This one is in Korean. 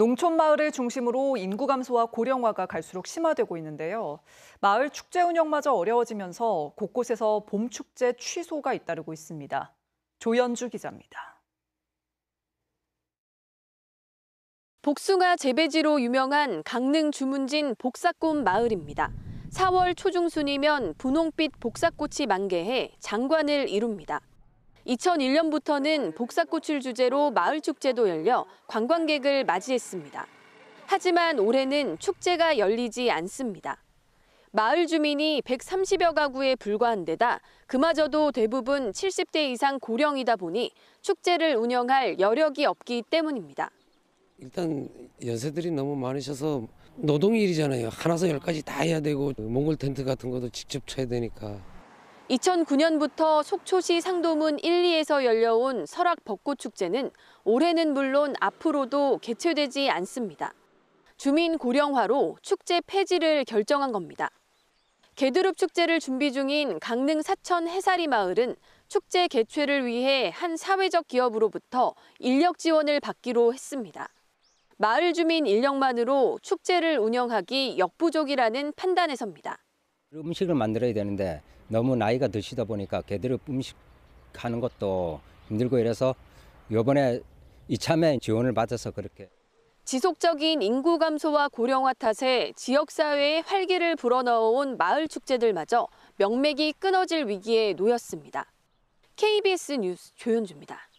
농촌 마을을 중심으로 인구 감소와 고령화가 갈수록 심화되고 있는데요. 마을 축제 운영마저 어려워지면서 곳곳에서 봄 축제 취소가 잇따르고 있습니다. 조연주 기자입니다. 복숭아 재배지로 유명한 강릉 주문진 복사꽃 마을입니다. 4월 초중순이면 분홍빛 복사꽃이 만개해 장관을 이룹니다. 2001년부터는 복사꽃을 주제로 마을축제도 열려 관광객을 맞이했습니다. 하지만 올해는 축제가 열리지 않습니다. 마을 주민이 130여 가구에 불과한 데다 그마저도 대부분 70대 이상 고령이다 보니 축제를 운영할 여력이 없기 때문입니다. 일단 연세들이 너무 많으셔서 노동 일이잖아요. 하나서 열까지 다 해야 되고 몽골 텐트 같은 것도 직접 쳐야 되니까 2009년부터 속초시 상도문 1, 2에서 열려온 설악 벚꽃축제는 올해는 물론 앞으로도 개최되지 않습니다. 주민 고령화로 축제 폐지를 결정한 겁니다. 개두릅 축제를 준비 중인 강릉 사천 해사리 마을은 축제 개최를 위해 한 사회적 기업으로부터 인력 지원을 받기로 했습니다. 마을 주민 인력만으로 축제를 운영하기 역부족이라는 판단에서입니다. 음식을 만들어야 되는데 너무 나이가 드시다 보니까 개들을 음식 하는 것도 힘들고 이래서 요번에 이참에 지원을 받아서 그렇게 지속적인 인구 감소와 고령화 탓에 지역사회에 활기를 불어넣어온 마을 축제들마저 명맥이 끊어질 위기에 놓였습니다. KBS 뉴스 조현주입니다.